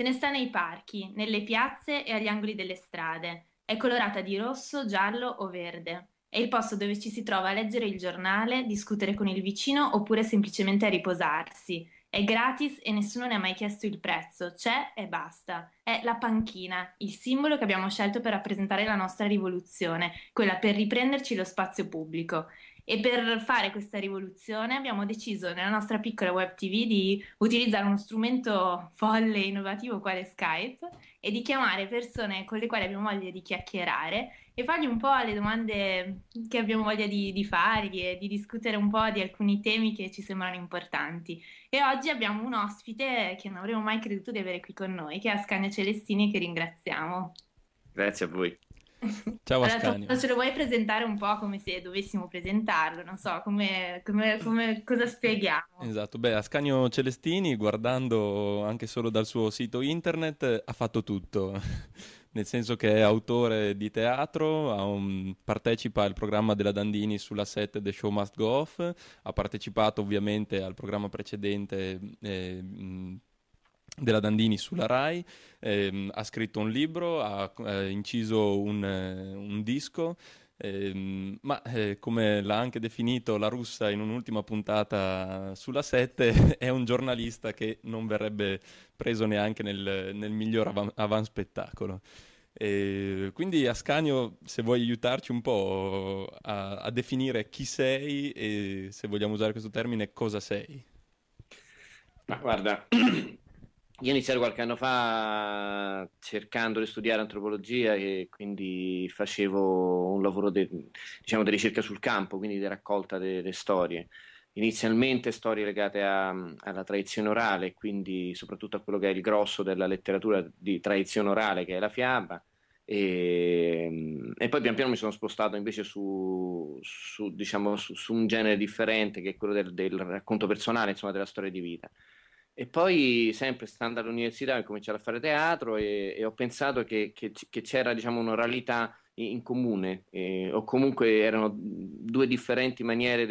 Se ne sta nei parchi, nelle piazze e agli angoli delle strade. È colorata di rosso, giallo o verde. È il posto dove ci si trova a leggere il giornale, discutere con il vicino oppure semplicemente a riposarsi. È gratis e nessuno ne ha mai chiesto il prezzo, c'è e basta. È la panchina, il simbolo che abbiamo scelto per rappresentare la nostra rivoluzione, quella per riprenderci lo spazio pubblico. E per fare questa rivoluzione abbiamo deciso nella nostra piccola web TV di utilizzare uno strumento folle e innovativo quale Skype e di chiamare persone con le quali abbiamo voglia di chiacchierare e fargli un po' le domande che abbiamo voglia di, di fargli e di discutere un po' di alcuni temi che ci sembrano importanti. E oggi abbiamo un ospite che non avremmo mai creduto di avere qui con noi, che è Ascanio Celestini, che ringraziamo. Grazie a voi. Ciao Ascanio. Allora, ce lo vuoi presentare un po' come se dovessimo presentarlo, non so, come, come, come cosa spieghiamo? Esatto, beh, Ascanio Celestini, guardando anche solo dal suo sito internet, ha fatto tutto. Nel senso che è autore di teatro, un... partecipa al programma della Dandini sulla set The Show Must Go Off, ha partecipato ovviamente al programma precedente eh, della Dandini sulla RAI, ehm, ha scritto un libro, ha eh, inciso un, eh, un disco, ehm, ma eh, come l'ha anche definito la russa in un'ultima puntata sulla 7, è un giornalista che non verrebbe preso neanche nel, nel miglior av- avanspettacolo. E quindi Ascanio, se vuoi aiutarci un po' a, a, definire chi sei e se vogliamo usare questo termine, cosa sei. Ma guarda, Io ho iniziato qualche anno fa cercando di studiare antropologia e quindi facevo un lavoro de, diciamo, di ricerca sul campo, quindi di raccolta delle storie. Inizialmente storie legate a, alla tradizione orale, quindi soprattutto a quello che è il grosso della letteratura di tradizione orale, che è la fiaba, e, ehm, e, poi pian piano mi sono spostato invece su, su, diciamo, su, su un genere differente che è quello del, del, racconto personale, insomma della storia di vita. E poi, sempre stando all'università, ho cominciato a fare teatro e, e ho pensato che, che, che c'era diciamo, un'oralità in comune, eh, o comunque erano due differenti maniere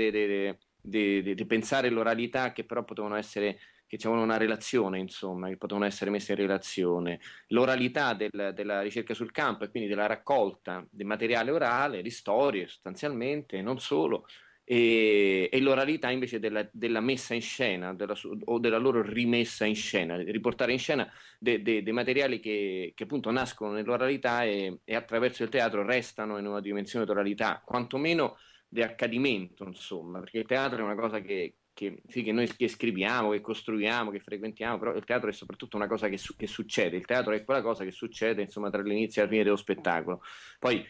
di pensare l'oralità che però potevano essere che avevano una relazione, insomma, che potevano essere messe in relazione. L'oralità del, della ricerca sul campo e quindi della raccolta del materiale orale, di storie sostanzialmente, non solo, e, e l'oralità invece della, della, messa in scena della, o della loro rimessa in scena, riportare in scena dei de, de materiali che, che, appunto nascono nell'oralità e, e, attraverso il teatro restano in una dimensione d'oralità, quantomeno di accadimento, insomma, perché il teatro è una cosa che, che, sì, che noi che scriviamo, che costruiamo, che frequentiamo, però il teatro è soprattutto una cosa che, su, che, succede, il teatro è quella cosa che succede insomma, tra l'inizio e la fine dello spettacolo. Poi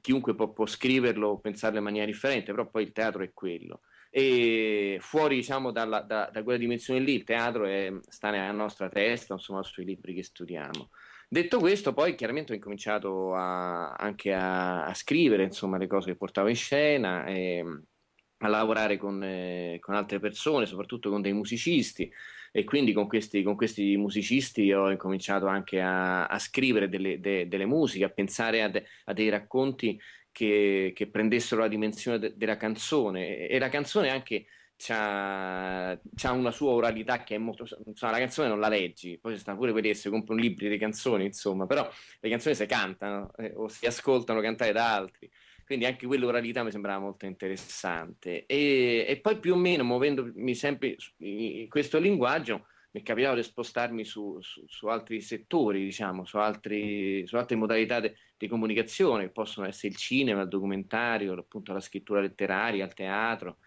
chiunque può, può scriverlo o pensarlo in maniera differente, però poi il teatro è quello. E fuori diciamo, dalla, da, da, quella dimensione lì, il teatro è, sta nella nostra testa, insomma, sui libri che studiamo. Detto questo, poi chiaramente ho incominciato a, anche a, a scrivere insomma, le cose che portavo in scena, e, a lavorare con, eh, con altre persone, soprattutto con dei musicisti e quindi con questi, con questi musicisti ho incominciato anche a, a scrivere delle, de, delle, musiche, a pensare a, de, a dei racconti che, che, prendessero la dimensione de, della canzone e la canzone anche ha una sua oralità che è molto. Insomma, la canzone non la leggi, poi ci stanno pure quelli che compri un libro di canzoni, insomma, però le canzoni si cantano eh, o si ascoltano cantare da altri. Quindi anche quell'oralità mi sembrava molto interessante. E, e poi più o meno, muovendomi sempre in questo linguaggio, mi capitava di spostarmi su, su, su altri settori, diciamo, su, altri, su altre modalità de, di comunicazione, che possono essere il cinema, il documentario, appunto la scrittura letteraria, il teatro,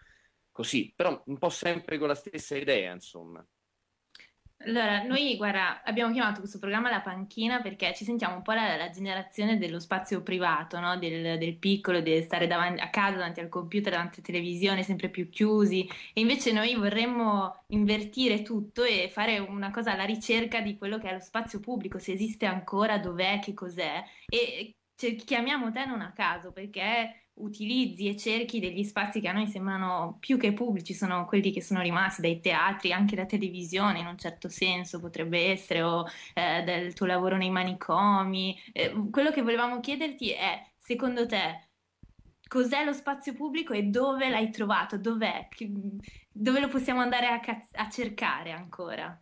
così, però un po' sempre con la stessa idea, insomma. Allora, noi guarda, abbiamo chiamato questo programma La Panchina perché ci sentiamo un po' la, la generazione dello spazio privato, no? del, del piccolo, del stare davanti, a casa davanti al computer, davanti alla televisione, sempre più chiusi. E invece noi vorremmo invertire tutto e fare una cosa alla ricerca di quello che è lo spazio pubblico, se esiste ancora, dov'è, che cos'è. E cioè, chiamiamo te non a caso perché utilizzi e cerchi degli spazi che a noi sembrano più che pubblici, sono quelli che sono rimasti dai teatri, anche la televisione in un certo senso potrebbe essere, o eh, del tuo lavoro nei manicomi. Eh, quello che volevamo chiederti è, secondo te, cos'è lo spazio pubblico e dove l'hai trovato? Dov'è? Dove lo possiamo andare a, caz- a cercare ancora?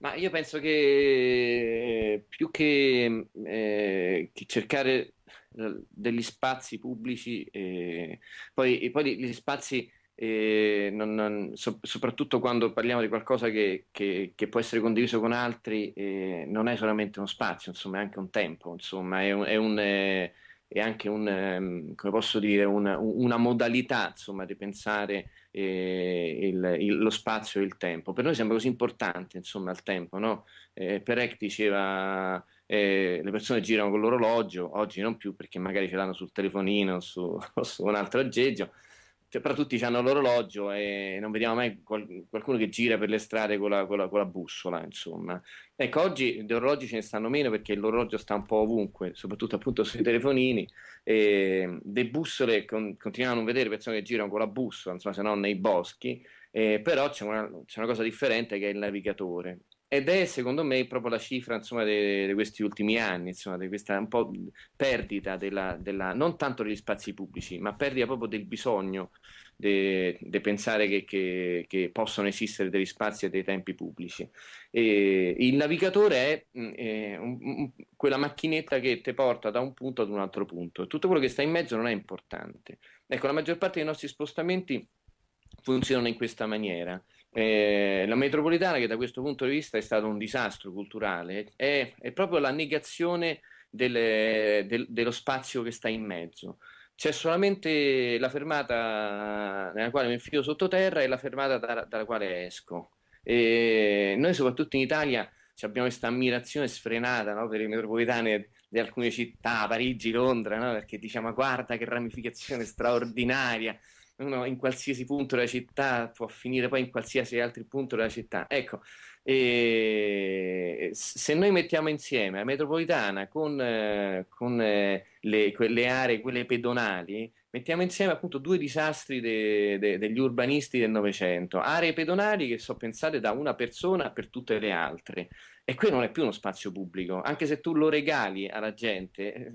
Ma io penso che più che, eh, che cercare eh, degli spazi pubblici, e poi, e poi gli spazi non, non, so, soprattutto quando parliamo di qualcosa che, che, che può essere condiviso con altri, eh, non è solamente uno spazio, insomma, è anche un tempo, insomma, è, un, è, un, è anche un, ehm, come posso dire, una, una modalità insomma, di pensare eh, il, il, lo spazio e il tempo. Per noi sembra così importante insomma, il tempo. No? Eh, Perec diceva eh, le persone girano con l'orologio, oggi non più perché magari ce l'hanno sul telefonino o su, su un altro aggeggio, cioè, però tutti hanno l'orologio e non vediamo mai qual- qualcuno che gira per le strade con la, con, la, con la, bussola, insomma. Ecco, oggi gli orologi ce ne stanno meno perché l'orologio sta un po' ovunque, soprattutto appunto sui telefonini. E le bussole con- continuiamo a non vedere persone che girano con la bussola, insomma, se no nei boschi, e però c'è una, c'è una cosa differente che è il navigatore ed è secondo me proprio la cifra insomma, di questi ultimi anni, insomma, di questa un po' perdita della, della, non tanto degli spazi pubblici, ma perdita proprio del bisogno di pensare che, che, che, possono esistere degli spazi e dei tempi pubblici. E il navigatore è, mm, è un, un, quella macchinetta che ti porta da un punto ad un altro punto, tutto quello che sta in mezzo non è importante. Ecco, la maggior parte dei nostri spostamenti funzionano in questa maniera. Eh, la metropolitana, che da questo punto di vista è stato un disastro culturale, è, è proprio la negazione delle, del, dello spazio che sta in mezzo. C'è solamente la fermata nella quale mi infilo sottoterra e la fermata da, dalla quale esco. E noi, soprattutto in Italia, abbiamo questa ammirazione sfrenata no, per le metropolitane di alcune città, Parigi, Londra, no? perché diciamo guarda che ramificazione straordinaria, uno in qualsiasi punto della città può finire poi in qualsiasi altro punto della città. Ecco, e se noi mettiamo insieme la metropolitana con, eh, con eh, le, quelle aree, quelle pedonali, mettiamo insieme appunto due disastri de, de, degli urbanisti del Novecento, aree pedonali che sono pensate da una persona per tutte le altre, e qui non è più uno spazio pubblico, anche se tu lo regali alla gente, eh,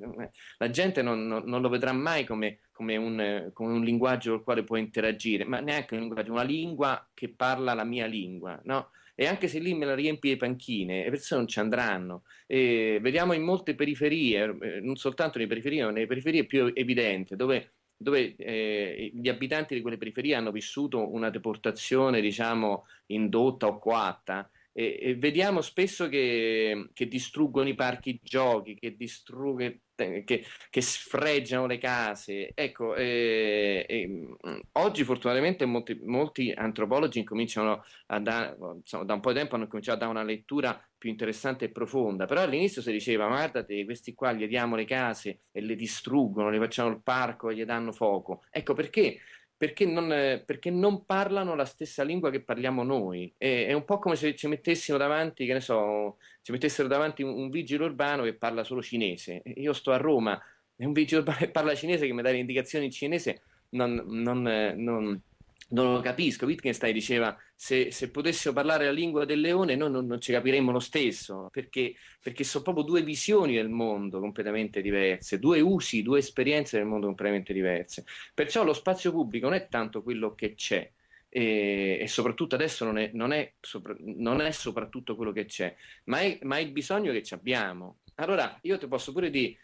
la gente non, non, non lo vedrà mai come, come, un, come, un, linguaggio col quale può interagire, ma neanche un linguaggio, una lingua che parla la mia lingua, no? E anche se lì me la riempi le panchine, le persone non ci andranno. E vediamo in molte periferie, eh, non soltanto nelle periferie, ma nelle periferie più evidente, dove dove eh, gli abitanti di quelle periferie hanno vissuto una deportazione, diciamo, indotta o coatta, e, e vediamo spesso che, che, distruggono i parchi giochi, che, distruggono, eh, che, che sfregiano le case. Ecco, eh, eh, oggi fortunatamente molti, molti antropologi cominciano a dare, da un po' di tempo hanno cominciato a dare una lettura più interessante e profonda, però all'inizio si diceva ma guardate questi qua gli diamo le case e le distruggono, le facciamo il parco e gli danno fuoco. Ecco perché perché non, perché non, parlano la stessa lingua che parliamo noi. E, è un po' come se ci mettessimo davanti, che ne so, ci mettessero davanti un, un vigile urbano che parla solo cinese. io sto a Roma, e un vigile urbano che parla cinese che mi dà le indicazioni in cinese, non, non, non non lo capisco. Wittgenstein diceva: Se, se potessimo parlare la lingua del leone, noi non, non ci capiremmo lo stesso, perché, perché, sono proprio due visioni del mondo completamente diverse, due usi, due esperienze del mondo completamente diverse. Perciò lo spazio pubblico non è tanto quello che c'è. E, e soprattutto adesso non è, non, è sopra, non è, soprattutto quello che c'è, ma è, ma è il bisogno che abbiamo. Allora, io ti posso pure dire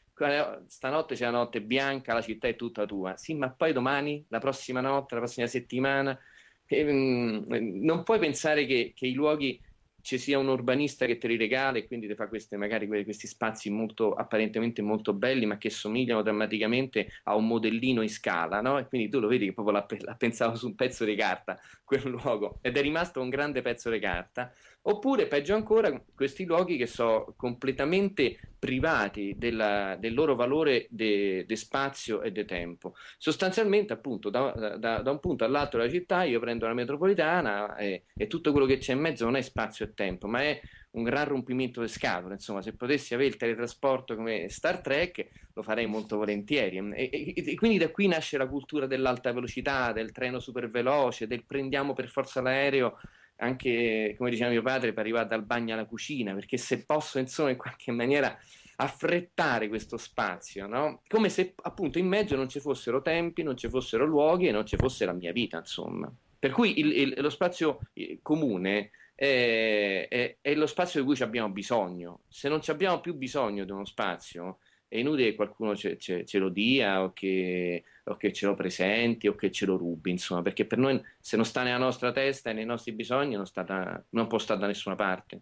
stanotte c'è la notte bianca, la città è tutta tua. Sì, ma poi domani, la prossima notte, la prossima settimana, ehm, non puoi pensare che, che, i luoghi ci sia un urbanista che te li regala e quindi ti fa queste, magari questi spazi molto, apparentemente molto belli, ma che somigliano drammaticamente a un modellino in scala, no? E quindi tu lo vedi che proprio l'ha, l'ha pensato su un pezzo di carta quel luogo ed è rimasto un grande pezzo di carta Oppure, peggio ancora, questi luoghi che sono completamente privati della, del loro valore di spazio e di tempo. Sostanzialmente, appunto, da, da, da un punto all'altro della città, io prendo la metropolitana e, e tutto quello che c'è in mezzo non è spazio e tempo, ma è un gran rompimento di scatole. Insomma, se potessi avere il teletrasporto come Star Trek, lo farei molto volentieri. E, e, e quindi da qui nasce la cultura dell'alta velocità, del treno super veloce, del prendiamo per forza l'aereo anche come diceva mio padre, per arrivare dal bagno alla cucina, perché se posso insomma in qualche maniera affrettare questo spazio, no? come se appunto in mezzo non ci fossero tempi, non ci fossero luoghi e non ci fosse la mia vita, insomma. Per cui il, il, lo spazio eh, comune è, eh, è, è, lo spazio di cui abbiamo bisogno. Se non ci abbiamo più bisogno di uno spazio, è inutile che qualcuno ce, ce, ce lo dia o che, o che, ce lo presenti o che ce lo rubi, insomma, perché per noi se non sta nella nostra testa e nei nostri bisogni non, sta da, non può stare da nessuna parte.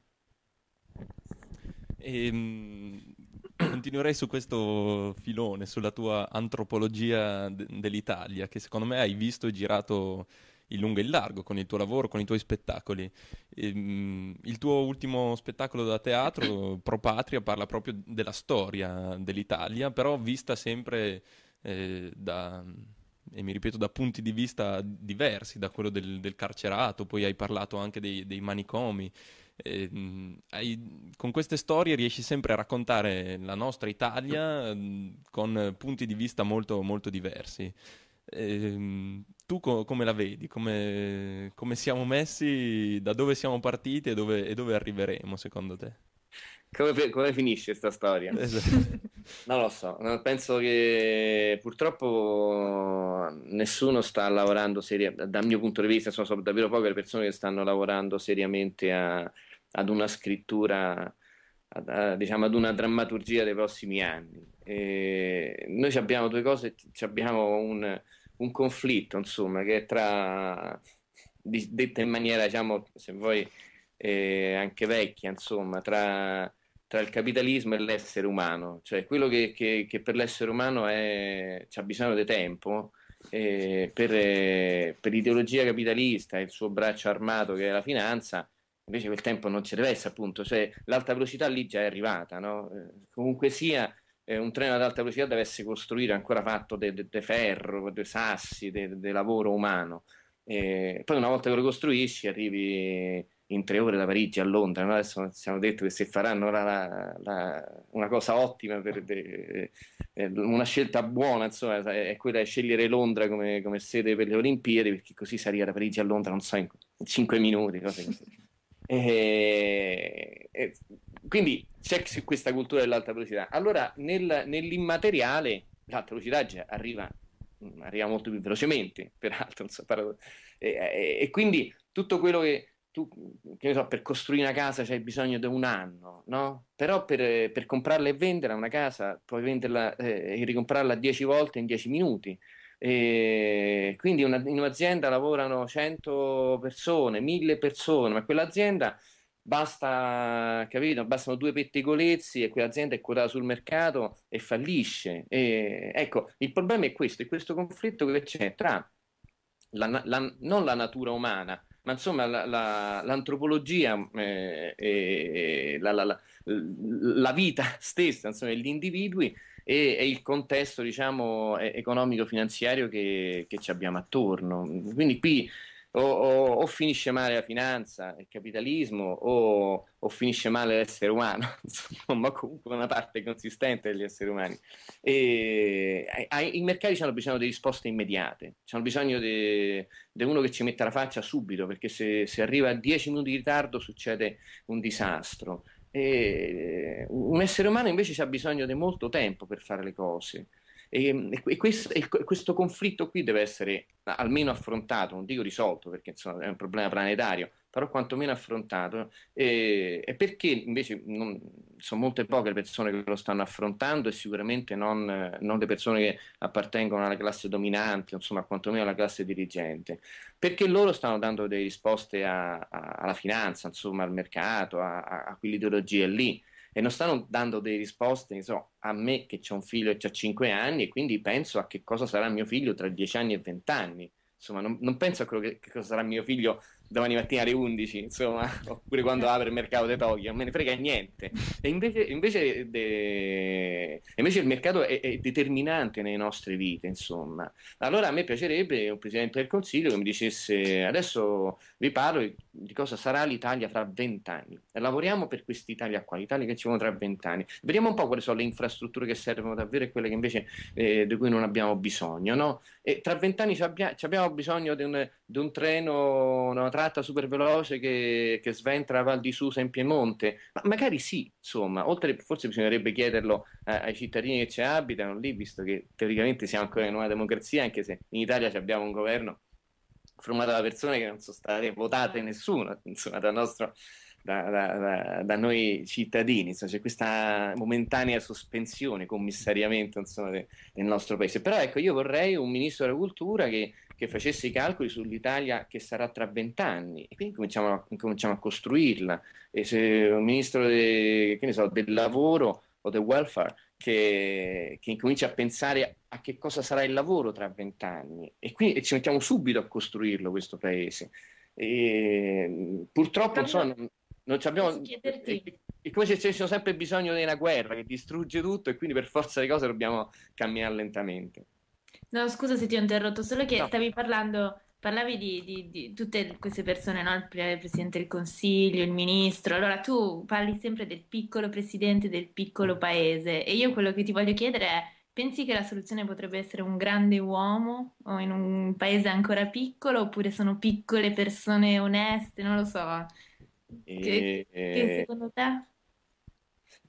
Ehm, continuerei su questo filone, sulla tua antropologia de- dell'Italia, che secondo me hai visto e girato il lungo e il largo con il tuo lavoro, con i tuoi spettacoli. Ehm, il tuo ultimo spettacolo da teatro, Pro Patria, parla proprio della storia dell'Italia, però vista sempre eh, da, e mi ripeto, da punti di vista diversi, da quello del, del carcerato, poi hai parlato anche dei, dei manicomi. E, ehm, hai, con queste storie riesci sempre a raccontare la nostra Italia mm, con punti di vista molto, molto diversi. E, ehm, tu co- come la vedi? Come, come, siamo messi? Da dove siamo partiti e dove, e dove arriveremo secondo te? Come, come finisce questa storia? Esatto. non lo so, penso che purtroppo nessuno sta lavorando seriamente, dal mio punto di vista sono, sono davvero poche le persone che stanno lavorando seriamente a, ad una scrittura, ad, a, diciamo ad una drammaturgia dei prossimi anni. E noi abbiamo due cose, abbiamo un un conflitto, insomma, che è tra, di, detta in maniera, diciamo, se vuoi, eh, anche vecchia, insomma, tra, tra, il capitalismo e l'essere umano. Cioè, quello che, che, che per l'essere umano ha bisogno di tempo, eh, per, eh, per, l'ideologia capitalista e il suo braccio armato che è la finanza, invece quel tempo non ci deve essere, appunto, cioè l'alta velocità lì già è arrivata, no? Eh, comunque sia eh, un treno ad alta velocità deve essere costruito ancora fatto di ferro, di sassi, di lavoro umano. E eh, poi una volta che lo costruisci arrivi in tre ore da Parigi a Londra. No? Adesso ci detto che se faranno la, la, la, una cosa ottima, per, per, per, eh, eh, una scelta buona, insomma, è quella di scegliere Londra come, come, sede per le Olimpiadi, perché così si arriva da Parigi a Londra, non so, in, in 5 minuti, cose così. e, e, quindi c'è questa cultura dell'alta velocità. Allora, nel, nell'immateriale, l'alta velocità già arriva, mm, arriva molto più velocemente, peraltro, non so, parado- e, e, e, quindi tutto quello che tu, che ne so, per costruire una casa c'hai bisogno di un anno, no? Però per, per comprarla e venderla una casa puoi venderla eh, e ricomprarla 10 volte in 10 minuti. E quindi una, in un'azienda lavorano 100 persone, 1000 persone, ma quell'azienda basta, capito? Bastano due pettegolezzi e quell'azienda è quotata sul mercato e fallisce. E, ecco, il problema è questo, è questo conflitto che c'è tra la, la, non la natura umana, ma insomma la, la, l'antropologia eh, e la, la, vita stessa, insomma, degli individui e, e il contesto, diciamo, economico-finanziario che, che ci abbiamo attorno. Quindi qui o, o, o, finisce male la finanza, il capitalismo, o, o finisce male l'essere umano, insomma, comunque una parte consistente degli esseri umani. E, ai, I mercati hanno bisogno di risposte immediate, hanno bisogno di uno che ci metta la faccia subito, perché se, se arriva a 10 minuti di ritardo succede un disastro. E, un essere umano invece ha bisogno di molto tempo per fare le cose. Ehm, e, e, questo, e, questo, conflitto qui deve essere almeno affrontato, non dico risolto perché insomma, è un problema planetario, però quantomeno affrontato. E, eh, e perché invece non, sono molte poche le persone che lo stanno affrontando e sicuramente non, non, le persone che appartengono alla classe dominante, insomma quantomeno alla classe dirigente, perché loro stanno dando delle risposte a, a, alla finanza, insomma al mercato, a, a quell'ideologia lì e non stanno dando delle risposte insomma, a me che ho un figlio e ho 5 anni e quindi penso a che cosa sarà mio figlio tra 10 anni e 20 anni. Insomma, non, non penso a quello che, che sarà mio figlio domani mattina alle 11, insomma, oppure quando eh. apre il mercato di Tokyo, non me ne frega niente. E invece, invece, de... invece il mercato è, è, determinante nelle nostre vite, insomma. Allora a me piacerebbe un Presidente del Consiglio che mi dicesse adesso vi parlo di cosa sarà l'Italia fra vent'anni. Lavoriamo per quest'Italia qua, l'Italia che ci vuole tra vent'anni. Vediamo un po' quali sono le infrastrutture che servono davvero e quelle che invece eh, di cui non abbiamo bisogno, no? E tra vent'anni ci abbiamo bisogno di un, di un treno, una tratta super veloce che, che sventra Val di Susa in Piemonte, ma magari sì, insomma, oltre forse bisognerebbe chiederlo eh, ai cittadini che ci abitano lì, visto che teoricamente siamo ancora in una democrazia, anche se in Italia abbiamo un governo formato da persone che non sono state votate nessuno, insomma, dal nostro da, da, da, da, noi cittadini, insomma, c'è questa momentanea sospensione, commissariamento insomma, de, del nostro paese. Però ecco, io vorrei un ministro della cultura che che facesse i calcoli sull'Italia che sarà tra vent'anni e quindi cominciamo a, cominciamo a, costruirla e se un ministro de, so, del lavoro o del welfare che, che incomincia a pensare a che cosa sarà il lavoro tra vent'anni e quindi e ci mettiamo subito a costruirlo questo paese e, purtroppo insomma, non, non abbiamo è come se ci fosse sempre bisogno di una guerra che distrugge tutto e quindi per forza di cose dobbiamo camminare lentamente No, scusa se ti ho interrotto, solo che No. stavi parlando, parlavi di, di- di tutte queste persone, no? Il Presidente del Consiglio, il Ministro. Allora tu parli sempre del piccolo Presidente del piccolo paese e io quello che ti voglio chiedere è, pensi che la soluzione potrebbe essere un grande uomo o in un paese ancora piccolo oppure sono piccole persone oneste, non lo so. Che, E, eh, che secondo te?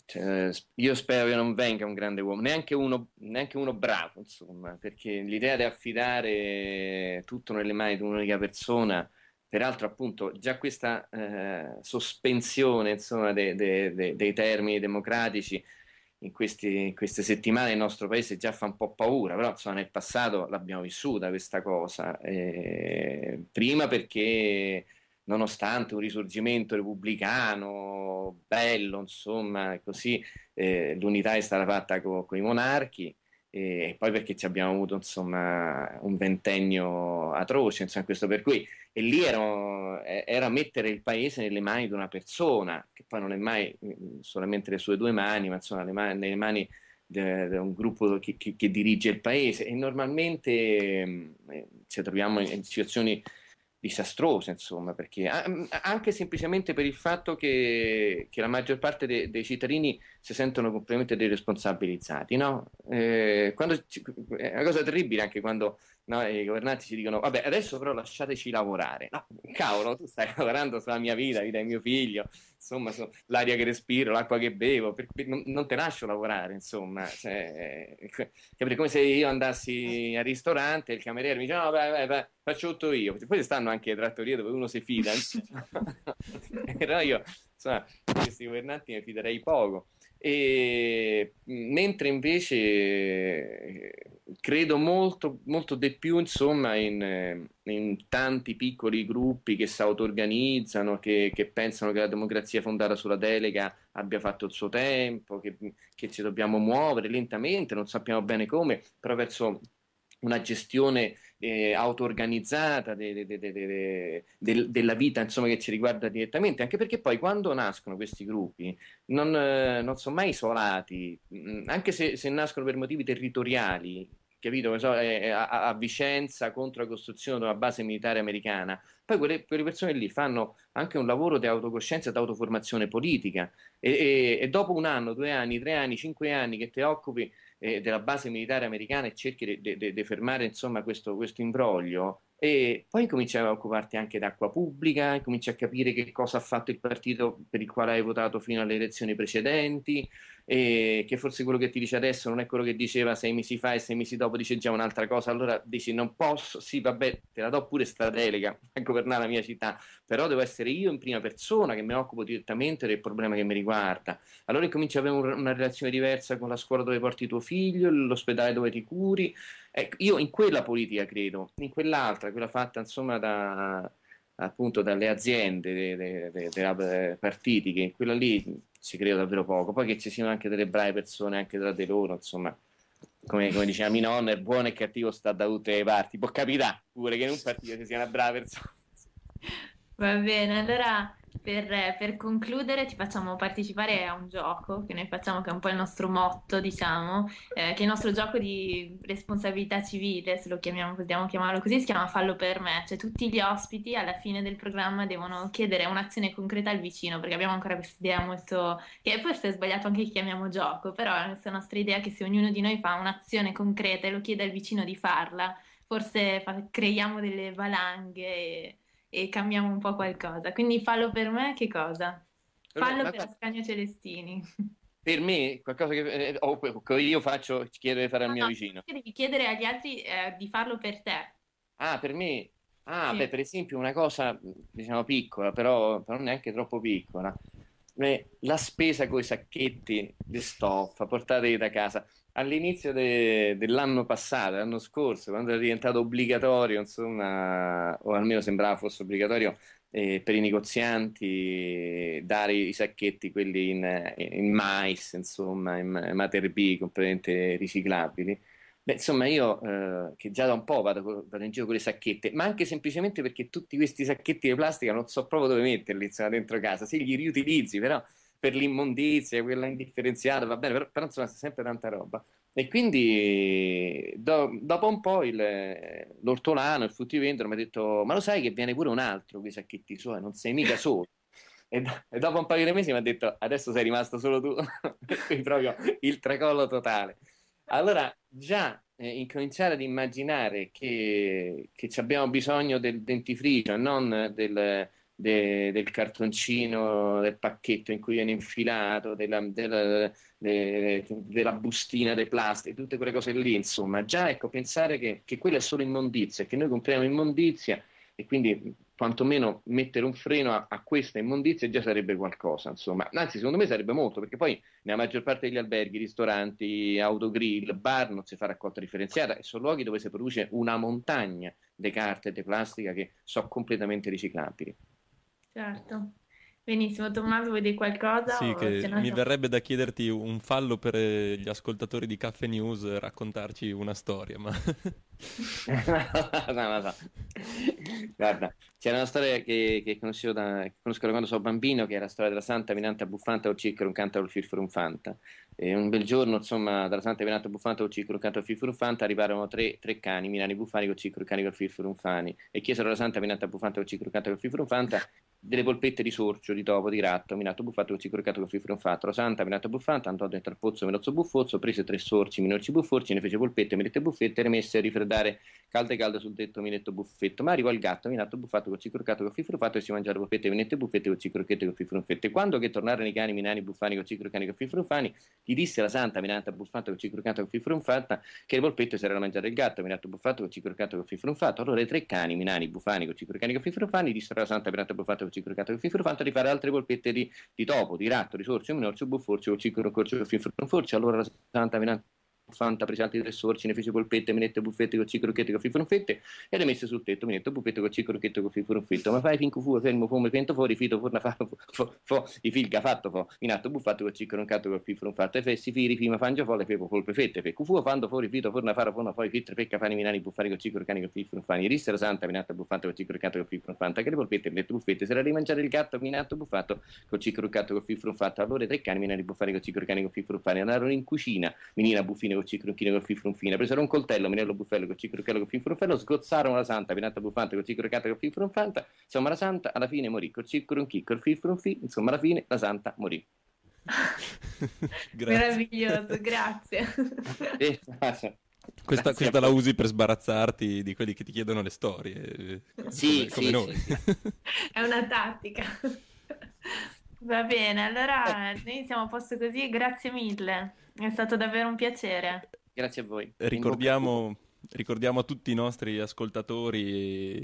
cioè, io spero che non venga un grande uomo, neanche uno, neanche uno bravo, insomma, perché l'idea di affidare tutto nelle mani di un'unica persona, peraltro appunto già questa eh, sospensione insomma, de, de, de, dei termini democratici in, questi, in, queste settimane nel nostro paese già fa un po' paura, però insomma, nel passato l'abbiamo vissuta questa cosa, eh, prima perché nonostante un risorgimento repubblicano bello, insomma, così eh, l'unità è stata fatta con i monarchi e poi perché ci abbiamo avuto insomma un ventennio atroce insomma questo per cui e lì era, era, mettere il paese nelle mani di una persona che poi non è mai mm, solamente le sue due mani ma insomma mani, nelle mani di un gruppo che, che, che, dirige il paese e normalmente mm, eh, ci troviamo in, in situazioni disastrose, insomma, perché anche semplicemente per il fatto che, che la maggior parte de, dei cittadini si sentono completamente deresponsabilizzati, no? Eh, quando, è una cosa terribile anche quando no? i governanti ci dicono vabbè adesso però lasciateci lavorare no, cavolo tu stai lavorando sulla mia vita vita di mio figlio insomma su, l'aria che respiro l'acqua che bevo per, per, non, non, te lascio lavorare insomma cioè, è come se io andassi al ristorante e il cameriere mi dice no vai, vai, vai, faccio tutto io poi ci stanno anche le trattorie dove uno si fida però io insomma di questi governanti ne fiderei poco e, mentre invece eh, credo molto, molto di più insomma, in, eh, in, tanti piccoli gruppi che si auto-organizzano, che, che, pensano che la democrazia fondata sulla delega abbia fatto il suo tempo, che, che ci dobbiamo muovere lentamente, non sappiamo bene come, però verso una gestione eh, auto-organizzata de, de, de, della vita insomma, che ci riguarda direttamente, anche perché poi quando nascono questi gruppi non, eh, non sono mai isolati, mm, anche se, se nascono per motivi territoriali, capito? Eh, eh, a, Vicenza contro la costruzione di una base militare americana. Poi quelle, quelle, persone lì fanno anche un lavoro di autocoscienza e di autoformazione politica. E, e, e, dopo un anno, due anni, tre anni, cinque anni che ti occupi eh, della base militare americana e cerchi di fermare insomma, questo, questo imbroglio, e poi cominci a occuparti anche d'acqua pubblica, cominci a capire che cosa ha fatto il partito per il quale hai votato fino alle elezioni precedenti, e che forse quello che ti dice adesso non è quello che diceva sei mesi fa e sei mesi dopo dice già un'altra cosa, allora dici non posso, sì vabbè te la do pure sta delega a governare la mia città, però devo essere io in prima persona che mi occupo direttamente del problema che mi riguarda. Allora incominci ad avere una relazione diversa con la scuola dove porti tuo figlio, l'ospedale dove ti curi, ecco, io in quella politica credo, in quell'altra, quella fatta insomma da appunto dalle aziende, dai partiti, che quella lì ci credo davvero poco. Poi che ci siano anche delle brave persone anche tra di loro, insomma, come, come diceva mia nonna, il buono e il cattivo sta da tutte le parti. Può capitare pure che in un partito ci sia una brava persona. Va bene, allora per, per, concludere ti facciamo partecipare a un gioco che noi facciamo, che è un po' il nostro motto, diciamo, eh, che è il nostro gioco di responsabilità civile, se lo chiamiamo, possiamo chiamarlo così, si chiama Fallo per me, cioè tutti gli ospiti alla fine del programma devono chiedere un'azione concreta al vicino, perché abbiamo ancora questa idea molto, che forse è sbagliato anche che chiamiamo gioco, però è questa nostra idea che se ognuno di noi fa un'azione concreta e lo chiede al vicino di farla, forse fa... creiamo delle valanghe. E e cambiamo un po' qualcosa. Quindi fallo per me che cosa? Fallo allora, per Scagno Celestini. Per me, qualcosa che, eh, io faccio, chiedo di fare al mio no, vicino. Devi chiedere agli altri eh, di farlo per te. Ah, per me? Ah, sì. beh, per esempio, una cosa, diciamo, piccola, però, però neanche troppo piccola. Beh, la spesa con i sacchetti di stoffa portateli da casa all'inizio de, dell'anno passato, l'anno scorso, quando è diventato obbligatorio, insomma, o almeno sembrava fosse obbligatorio eh, per i negozianti dare i sacchetti, quelli in, in mais, insomma, in Mater B, completamente riciclabili. Beh, insomma, io eh, che già da un po' vado, vado, in giro con le sacchette, ma anche semplicemente perché tutti questi sacchetti di plastica non so proprio dove metterli, insomma, dentro casa. Se li riutilizzi, però per l'immondizia, quella indifferenziata, va bene, però, però insomma c'è sempre tanta roba. E quindi do, dopo un po' il, l'ortolano, il fruttivendolo mi ha detto, ma lo sai che viene pure un altro qui sacchetti suoi, non sei mica solo. E, do, e, dopo un paio di mesi mi ha detto, adesso sei rimasto solo tu, quindi proprio il tracollo totale. Allora già eh, incominciare ad immaginare che, che abbiamo bisogno del dentifricio e non del de, del cartoncino, del pacchetto in cui viene infilato, della, della, de, della bustina dei plastica, tutte quelle cose lì, insomma. Già, ecco, pensare che, che quella è solo immondizia, che noi compriamo immondizia e quindi quantomeno mettere un freno a, a, questa immondizia già sarebbe qualcosa, insomma. Anzi, secondo me sarebbe molto, perché poi nella maggior parte degli alberghi, ristoranti, autogrill, bar non si fa raccolta differenziata e sono luoghi dove si produce una montagna di carte e di plastica che sono completamente riciclabili. Certo. Benissimo, Tommaso, vuoi dire qualcosa? Sì, che mi siamo... verrebbe da chiederti un fallo per eh, gli ascoltatori di Caffè News, raccontarci una storia, ma... no, no, no. Guarda, c'era una storia che, che, conoscevo da, che conosco da quando sono bambino, che era la storia della Santa Venanta Buffanta o Ciccaro, un canto al Firfurunfanta. E un bel giorno, insomma, dalla Santa Venanta Buffanta o Ciccaro, un canto al Firfurunfanta, arrivarono tre, tre cani, Milani Buffani con Ciccaro, cani con Firfurunfani, e chiesero alla Santa Venanta Buffanta o Ciccaro, un canto al Firfurunfanta, delle polpette di sorcio, di topo, di ratto, minato buffato, così coricato con fifro fatto, la santa, minato buffante, andò dentro al pozzo, melozzo buffozzo, prese tre sorci, minorci bufforci, ne fece polpette, merite buffette, le remesse, rifredò guardare calda e calda sul tetto minetto buffetto, ma arrivò il gatto minato buffato con cicrocato con fifrufato e si mangiava buffette minette buffette con cicrocchette con fifrunfette. Quando che tornarono i cani minani buffani con cicrocani con fifrunfani, gli disse la santa minata buffata con cicrocato con fifrunfatta che il volpetto si era mangiato il gatto minato buffato con cicrocato con fifrunfato. Allora i tre cani minani buffani con cicrocani con fifrunfani dissero alla santa minata buffato con cicrocato con fifrunfatta di fare altre volpette di, di topo, di ratto, di sorcio, minorcio, bufforcio, cicrocorcio, fifrunforcio. Allora la santa minata fanta presenti tre sorci, ne fece polpette, menette, buffette, cocci, crocchette, coffi, fronfette e le messe sul tetto, menette, buffette, cocci, crocchette, coffi, fronfetto, ma fai finco fu, fermo, fome, pento fuori, fito, forna, fa, fo, fo, i filga, fatto, fo, in atto, buffatto, cocci, croncato, coffi, fronfatto, e fessi, firi, fima, fangio, folle, fepo, polpe, fette, fe, cufuo, fando, fuori, fito, forna, faro, forna, poi, fitre, pecca, fani, minani, buffari, cocci, crocani, coffi, fronfani, rissero, santa, minato, buffatto, cocci, croccato, coffi, fronfanta, che le polpette, menette, buffette, se la rimangiare il gatto, minato, buffatto, cocci, croccato, coffi, fronfatto, allora tre cani, minani, buffari, cocci, crocani, coffi, fronfani, andarono in cucina, menina, buffine, con cicronchino con finfrunfina, presero un coltello, Minello Buffello con cicrocchello con finfrunfello, sgozzarono la santa, Pinata Buffante con cicroccata con finfrunfanta, insomma la santa alla fine morì, col cicronchì, col finfrunfì, insomma alla fine la santa morì. grazie. Meraviglioso, grazie. Eh, questa, questa, la usi per sbarazzarti di quelli che ti chiedono le storie. Eh, sì, come, sì, come sì, sì. È una tattica. Va bene, allora eh. noi siamo a posto così, grazie mille, è stato davvero un piacere. Grazie a voi. Ricordiamo, ricordiamo a tutti i nostri ascoltatori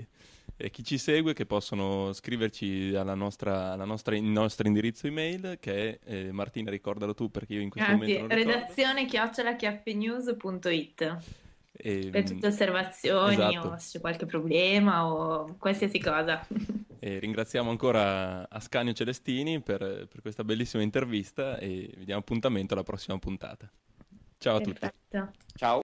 e chi ci segue che possono scriverci alla nostra, alla nostra, al nostro indirizzo email che è eh, Martina ricordalo tu perché io in questo ah, momento sì, non ricordo. redazione chiocciolachiaffenews.it e, per ehm, tutte osservazioni esatto. o se c'è qualche problema o qualsiasi cosa E ringraziamo ancora Ascanio Celestini per, per, questa bellissima intervista e vi diamo appuntamento alla prossima puntata. Ciao a Perfetto. tutti. Ciao.